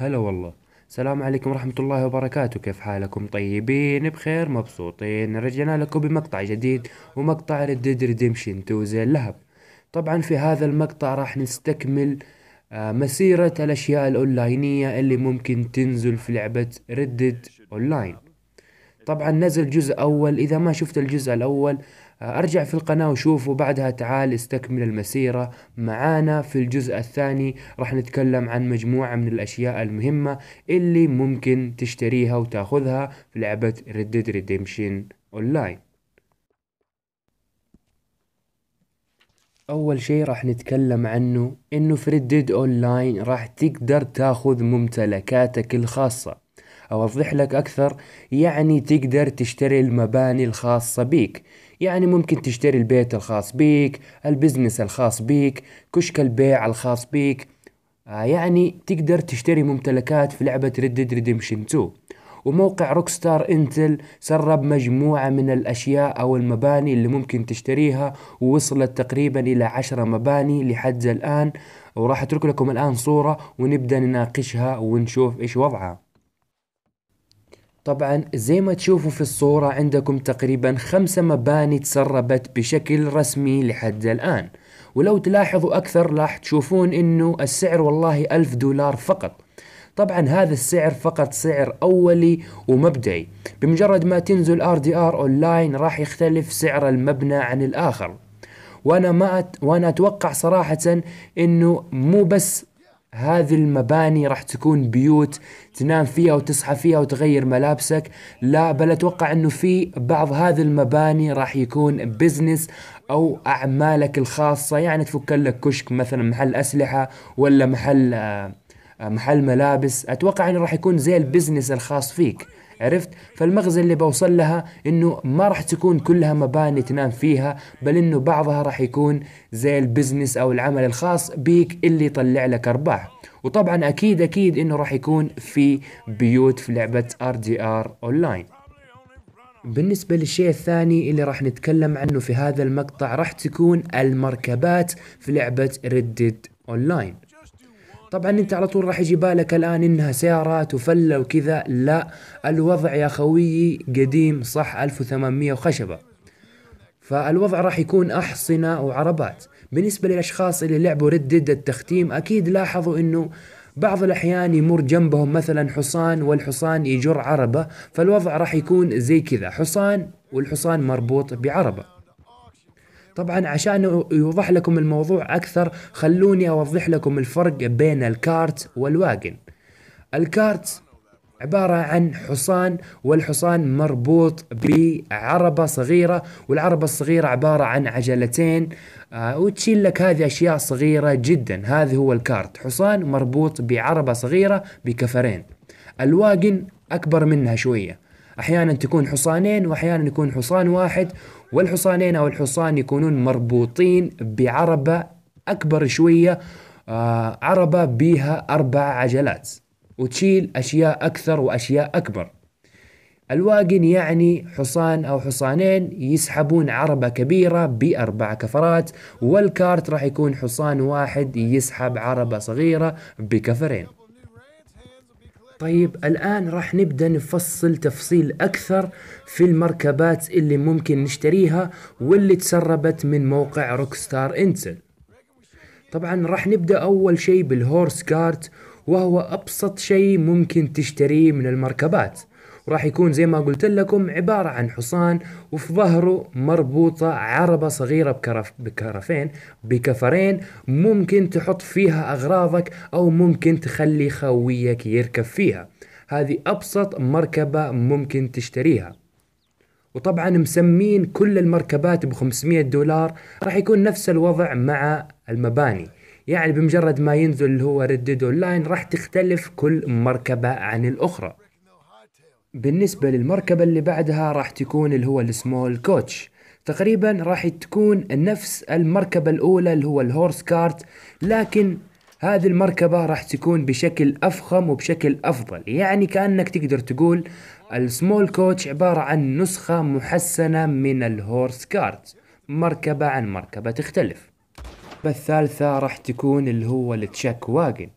هلا والله السلام عليكم ورحمة الله وبركاته كيف حالكم طيبين بخير مبسوطين رجعنا لكم بمقطع جديد ومقطع ريد ديد ريديمشن تو زي اللهب طبعا في هذا المقطع راح نستكمل آه، مسيرة الأشياء الأونلاينية اللي ممكن تنزل في لعبة ريد أونلاين طبعا نزل جزء أول إذا ما شفت الجزء الأول أرجع في القناة وشوفه بعدها تعال استكمل المسيرة معانا في الجزء الثاني راح نتكلم عن مجموعة من الأشياء المهمة اللي ممكن تشتريها وتاخذها في لعبة Red ريديمشن Redemption Online اول شيء راح نتكلم عنه انه في ريد ديد اونلاين راح تقدر تاخذ ممتلكاتك الخاصه أو أوضح لك أكثر يعني تقدر تشتري المباني الخاصة بيك يعني ممكن تشتري البيت الخاص بيك البزنس الخاص بيك كشك البيع الخاص بيك آه، يعني تقدر تشتري ممتلكات في لعبة Red Dead Redemption 2 وموقع روكستار انتل سرب مجموعة من الأشياء أو المباني اللي ممكن تشتريها ووصلت تقريبا إلى عشرة مباني لحد الآن وراح أترك لكم الآن صورة ونبدأ نناقشها ونشوف إيش وضعها طبعا زي ما تشوفوا في الصورة عندكم تقريبا خمسة مباني تسربت بشكل رسمي لحد الآن ولو تلاحظوا أكثر راح تشوفون أنه السعر والله ألف دولار فقط طبعا هذا السعر فقط سعر أولي ومبدئي بمجرد ما تنزل RDR أونلاين راح يختلف سعر المبنى عن الآخر وانا ما أت... وانا اتوقع صراحه انه مو بس هذه المباني راح تكون بيوت تنام فيها وتصحى فيها وتغير ملابسك لا بل اتوقع انه في بعض هذه المباني راح يكون بزنس او اعمالك الخاصه يعني تفك لك كشك مثلا محل اسلحه ولا محل آه، محل ملابس اتوقع انه راح يكون زي البزنس الخاص فيك عرفت فالمغزى اللي بوصل لها انه ما راح تكون كلها مباني تنام فيها بل انه بعضها راح يكون زي البزنس او العمل الخاص بيك اللي يطلع لك ارباح وطبعا اكيد اكيد انه راح يكون في بيوت في لعبة ار دي ار اونلاين بالنسبة للشيء الثاني اللي راح نتكلم عنه في هذا المقطع راح تكون المركبات في لعبة ردد اونلاين طبعا انت على طول راح يجي بالك الان انها سيارات وفله وكذا لا الوضع يا خويي قديم صح 1800 وخشبه فالوضع راح يكون احصنه وعربات بالنسبه للاشخاص اللي لعبوا ردد التختيم اكيد لاحظوا انه بعض الأحيان يمر جنبهم مثلا حصان والحصان يجر عربة فالوضع راح يكون زي كذا حصان والحصان مربوط بعربة طبعا عشان يوضح لكم الموضوع أكثر خلوني أوضح لكم الفرق بين الكارت والواجن الكارت عبارة عن حصان والحصان مربوط بعربة صغيرة والعربة الصغيرة عبارة عن عجلتين آه، وتشيل لك هذه أشياء صغيرة جدا هذا هو الكارت حصان مربوط بعربة صغيرة بكفرين الواجن أكبر منها شوية احيانا تكون حصانين واحيانا يكون حصان واحد والحصانين او الحصان يكونون مربوطين بعربه اكبر شويه آه عربه بها اربع عجلات وتشيل اشياء اكثر واشياء اكبر الواجن يعني حصان أو حصانين يسحبون عربة كبيرة بأربع كفرات والكارت راح يكون حصان واحد يسحب عربة صغيرة بكفرين طيب الآن راح نبدأ نفصل تفصيل أكثر في المركبات اللي ممكن نشتريها واللي تسربت من موقع روكستار انسل طبعا راح نبدأ أول شيء بالهورس كارت وهو أبسط شيء ممكن تشتريه من المركبات وراح يكون زي ما قلت لكم عبارة عن حصان وفي ظهره مربوطة عربة صغيرة بكرف بكرفين بكفرين ممكن تحط فيها أغراضك أو ممكن تخلي خويك يركب فيها هذه أبسط مركبة ممكن تشتريها وطبعا مسمين كل المركبات ب 500 دولار راح يكون نفس الوضع مع المباني يعني بمجرد ما ينزل اللي هو ريد ديد اونلاين راح تختلف كل مركبة عن الأخرى بالنسبة للمركبة اللي بعدها راح تكون اللي هو السمول كوتش تقريبا راح تكون نفس المركبة الأولى اللي هو الهورس كارت لكن هذه المركبة راح تكون بشكل أفخم وبشكل أفضل يعني كأنك تقدر تقول السمول كوتش عبارة عن نسخة محسنة من الهورس كارت مركبة عن مركبة تختلف الثالثة راح تكون اللي هو التشاك واجن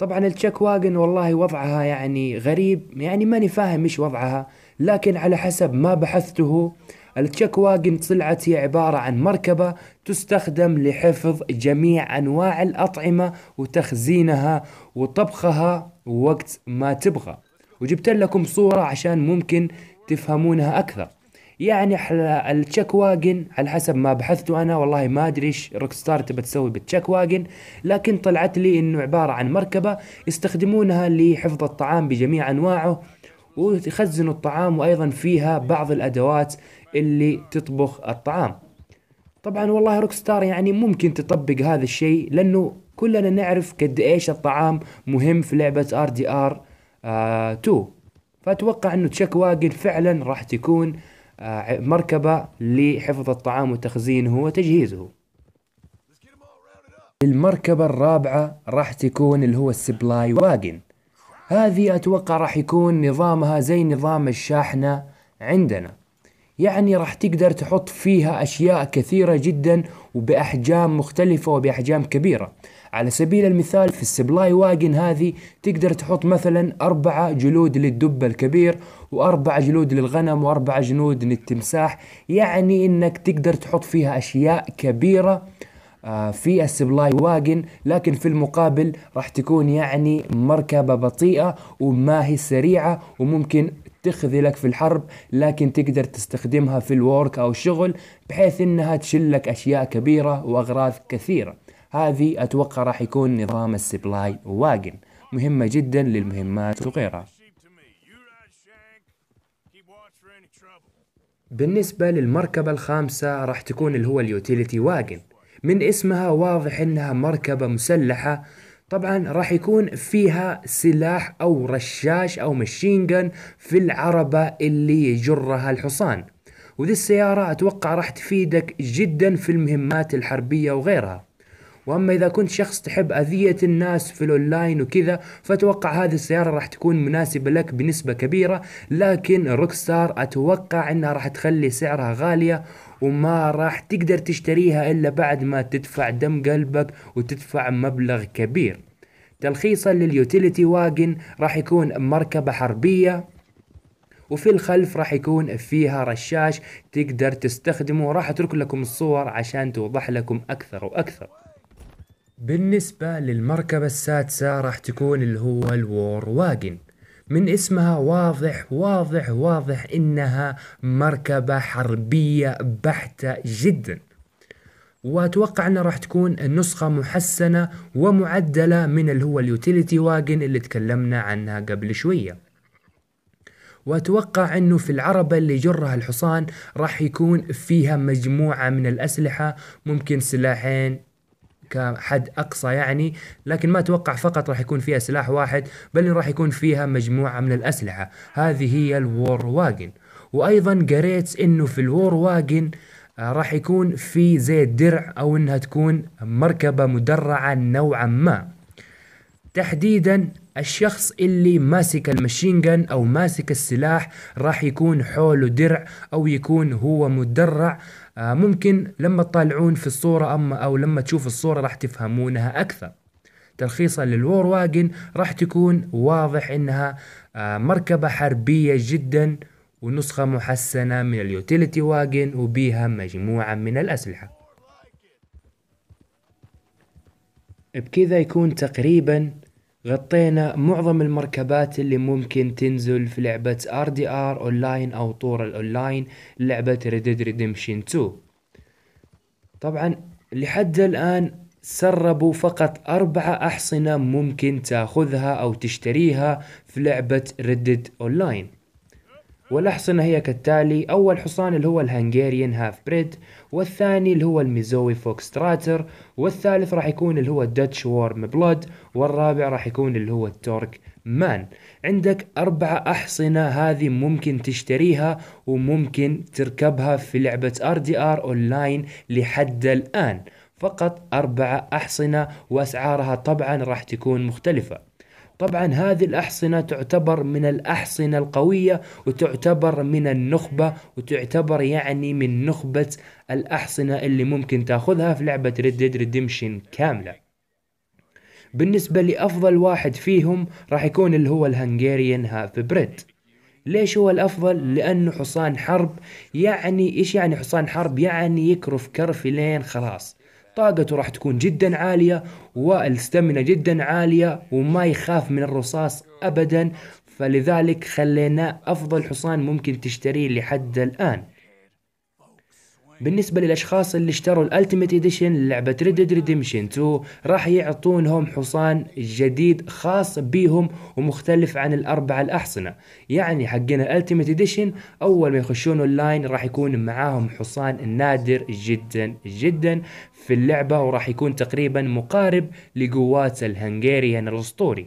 طبعا التشيك واجن والله وضعها يعني غريب يعني ماني فاهم ايش وضعها لكن على حسب ما بحثته التشيك واجن طلعت هي عبارة عن مركبة تستخدم لحفظ جميع أنواع الأطعمة وتخزينها وطبخها وقت ما تبغى وجبت لكم صورة عشان ممكن تفهمونها أكثر يعني التشيك واجن على حسب ما بحثت انا والله ما ادري ايش روك ستار تبى تسوي بالتشيك واجن لكن طلعت لي انه عباره عن مركبه يستخدمونها لحفظ الطعام بجميع انواعه ويخزنوا الطعام وايضا فيها بعض الادوات اللي تطبخ الطعام طبعا والله روك ستار يعني ممكن تطبق هذا الشيء لانه كلنا نعرف قد ايش الطعام مهم في لعبه ار دي ار 2 فاتوقع انه تشيك واجن فعلا راح تكون آه، مركبة لحفظ الطعام وتخزينه وتجهيزه المركبة الرابعة راح تكون اللي هو السبلاي واجن هذه أتوقع راح يكون نظامها زي نظام الشاحنة عندنا يعني راح تقدر تحط فيها أشياء كثيرة جدا وبأحجام مختلفة وبأحجام كبيرة على سبيل المثال في السبلاي واجن هذه تقدر تحط مثلا أربعة جلود للدب الكبير وأربعة جلود للغنم وأربعة جنود للتمساح يعني إنك تقدر تحط فيها أشياء كبيرة آه، في السبلاي واجن لكن في المقابل راح تكون يعني مركبة بطيئة وما هي سريعة وممكن تخذلك في الحرب لكن تقدر تستخدمها في الورك أو الشغل بحيث أنها تشلك أشياء كبيرة وأغراض كثيرة هذه أتوقع راح يكون نظام السبلاي واجن مهمة جدا للمهمات وغيرها بالنسبة للمركبة الخامسة راح تكون اللي هو اليوتيليتي واجن من اسمها واضح انها مركبة مسلحة طبعا راح يكون فيها سلاح او رشاش او مشينجن في العربة اللي يجرها الحصان وذي السيارة اتوقع راح تفيدك جدا في المهمات الحربية وغيرها واما اذا كنت شخص تحب اذيه الناس في الاونلاين وكذا فاتوقع هذه السياره راح تكون مناسبه لك بنسبه كبيره لكن روكستار اتوقع انها راح تخلي سعرها غاليه وما راح تقدر تشتريها الا بعد ما تدفع دم قلبك وتدفع مبلغ كبير تلخيصا لليوتيليتي واجن راح يكون مركبة حربية وفي الخلف راح يكون فيها رشاش تقدر تستخدمه راح اترك لكم الصور عشان توضح لكم اكثر واكثر بالنسبة للمركبة السادسة راح تكون اللي هو الوور واجن من اسمها واضح واضح واضح انها مركبة حربية بحتة جدا واتوقع انها راح تكون نسخة محسنة ومعدلة من اللي هو اليوتيليتي واجن اللي تكلمنا عنها قبل شوية واتوقع انه في العربة اللي جرها الحصان راح يكون فيها مجموعة من الاسلحة ممكن سلاحين كحد اقصى يعني لكن ما اتوقع فقط راح يكون فيها سلاح واحد بل راح يكون فيها مجموعه من الاسلحه هذه هي الور واجن وايضا قريت انه في الور واجن آه، راح يكون في زي درع او انها تكون مركبه مدرعه نوعا ما تحديدا الشخص اللي ماسك المشين جن او ماسك السلاح راح يكون حوله درع او يكون هو مدرع آه، ممكن لما تطالعون في الصورة أما أو لما تشوف الصورة راح تفهمونها أكثر تلخيصا للور واجن راح تكون واضح إنها آه، مركبة حربية جدا ونسخة محسنة من اليوتيليتي واجن وبيها مجموعة من الأسلحة بكذا يكون تقريبا غطينا معظم المركبات اللي ممكن تنزل في لعبة RDR اونلاين او طور الاونلاين لعبة Red Dead Redemption 2 طبعا لحد الان سربوا فقط أربعة أحصنة ممكن تاخذها أو تشتريها في لعبة Red Dead Online والأحصنة هي كالتالي أول حصان اللي هو الهنغاريان هاف بريد والثاني اللي هو الميزوي فوكس تراتر والثالث راح يكون اللي هو الدتش وورم بلود والرابع راح يكون اللي هو التورك مان عندك أربعة أحصنة هذه ممكن تشتريها وممكن تركبها في لعبة ار دي ار أونلاين لحد الآن فقط أربعة أحصنة وأسعارها طبعا راح تكون مختلفة طبعا هذه الأحصنة تعتبر من الأحصنة القوية وتعتبر من النخبة وتعتبر يعني من نخبة الأحصنة اللي ممكن تاخذها في لعبة Red Dead Redemption كاملة بالنسبة لأفضل واحد فيهم راح يكون اللي هو الهنغاريان هاف بريد ليش هو الافضل لانه حصان حرب يعني ايش يعني حصان حرب يعني يكرف كرف لين خلاص طاقته راح تكون جدا عالية والستمنة جدا عالية وما يخاف من الرصاص أبدا فلذلك خليناه أفضل حصان ممكن تشتريه لحد الآن بالنسبة للأشخاص اللي اشتروا الألتيميت إديشن للعبة ريد ديد ريديمشن 2 راح يعطونهم حصان جديد خاص بيهم ومختلف عن الأربعة الأحصنة يعني حقنا الألتيميت إديشن أول ما يخشون اللاين راح يكون معاهم حصان نادر جدا جدا في اللعبة وراح يكون تقريبا مقارب لقوات الهنغاريان الأسطوري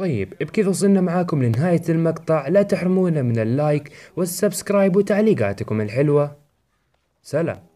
طيب بكذا وصلنا معاكم لنهاية المقطع لا تحرمونا من اللايك والسبسكرايب وتعليقاتكم الحلوة سلام